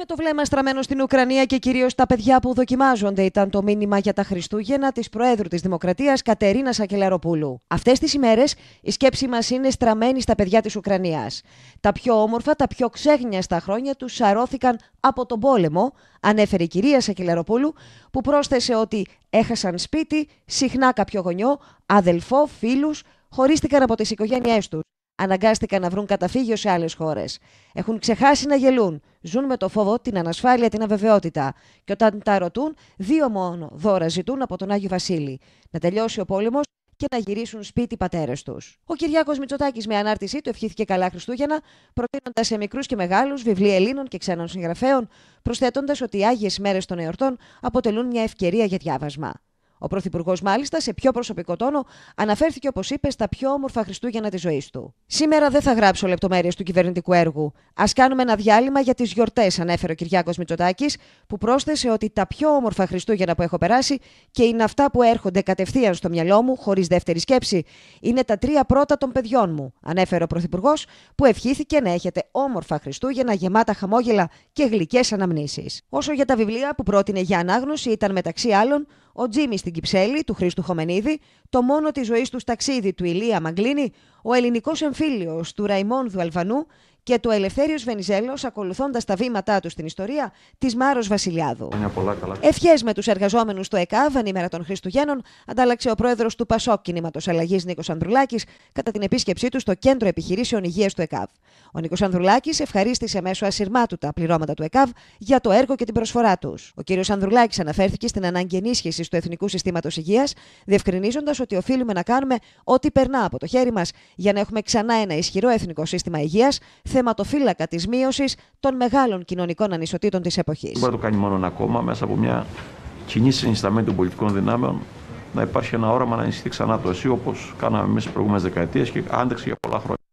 Με το βλέμμα στραμμένο στην Ουκρανία και κυρίως τα παιδιά που δοκιμάζονται, ήταν το μήνυμα για τα Χριστούγεννα της Προέδρου της Δημοκρατίας Κατερίνα Ακελαροπούλου. Αυτές τις ημέρες η σκέψη μας είναι στραμμένη στα παιδιά της Ουκρανίας. Τα πιο όμορφα, τα πιο στα χρόνια τους σαρώθηκαν από τον πόλεμο, ανέφερε η κυρία Σακελαροπούλου, που πρόσθεσε ότι έχασαν σπίτι, συχνά κάποιο γονιό, αδελφό, φίλους, χωρίστηκαν από τις οικογένειές τους. Αναγκάστηκαν να βρουν καταφύγιο σε άλλες χώρες. Έχουν ξεχάσει να γελούν. Ζουν με το φόβο, την ανασφάλεια, την αβεβαιότητα. Και όταν τα ρωτούν, δύο μόνο δώρα ζητούν από τον Άγιο Βασίλη. Να τελειώσει ο πόλεμος και να γυρίσουν σπίτι οι πατέρες τους. Ο Κυριάκος Μητσοτάκης με ανάρτησή του ευχήθηκε καλά Χριστούγεννα, προτείνοντας σε μικρούς και μεγάλους βιβλία Ελλήνων και ξένων συγγραφέων, προσθέτοντας ότι οι Άγιες μέρες των εορτών αποτελούν μια ευκαιρία για διάβασμα. Ο Πρωθυπουργός, μάλιστα, σε πιο προσωπικό τόνο, αναφέρθηκε, όπως είπε, στα πιο όμορφα Χριστούγεννα της ζωής του. Σήμερα δεν θα γράψω λεπτομέρειες του κυβερνητικού έργου. Ας κάνουμε ένα διάλειμμα για τις γιορτές, ανέφερε ο Κυριάκος Μητσοτάκης, που πρόσθεσε ότι τα πιο όμορφα Χριστούγεννα που έχω περάσει και είναι αυτά που έρχονται κατευθείαν στο μυαλό μου, χωρίς δεύτερη σκέψη, είναι τα τρία πρώτα των παιδιών μου, ανέφερε ο Πρωθυπουργός, που ευχήθηκε να έχετε όμορφα Χριστούγεννα γεμάτα χαμόγελα και γλυκές αναμνήσεις. Όσο για τα βιβλία που πρότεινε για ανάγνωση ήταν μεταξύ άλλων ο Τζίμι στην Κυψέλη του Χρήστου Χομενίδη, το μόνο της ζωής τους ταξίδι του Ηλία Μαγκλίνη, ο ελληνικός εμφύλιος του Ραϊμόνδου Αλβανού και του Ελευθέριος Βενιζέλος ακολουθώντας τα βήματά του στην ιστορία της Μάρος Βασιλιάδου. Ευχές με τους εργαζόμενους στο ΕΚΑΒ ανήμερα των Χριστουγέννων αντάλλαξε ο πρόεδρος του ΠΑΣΟΚ κινήματος αλλαγής Νίκος Ανδρουλάκης κατά την επίσκεψή του στο Κέντρο Επιχειρήσεων Υγείας του ΕΚΑΒ. Ο Νίκος Ανδρουλάκης ευχαρίστησε μέσω ασυρμάτου τα πληρώματα του ΕΚΑΒ για το έργο και την προσφορά τους. Ο κ. Ανδρουλάκης αναφέρθηκε στην ανάγκη ενίσχυσης του Εθνικού Συστήματος Υγείας, διευκρινίζοντας ότι οφείλουμε να κάνουμε ό,τι περνά από το χέρι μας για να έχουμε ξανά ένα ισχυρό εθνικό σύστημα υγείας, θεματοφύλακα της μείωσης των μεγάλων κοινωνικών ανισοτήτων της εποχής. Δεν το κάνει μόνο ακόμα μέσα από μια κοινή συνισταμένη των πολιτικών δυνάμεων να υπάρχει ένα όραμα να ενισχυθεί ξανά το ΕΣΥ όπως κάναμε εμείς τις προηγούμενες δεκαετίες και άντεξε για πολλά χρόνια.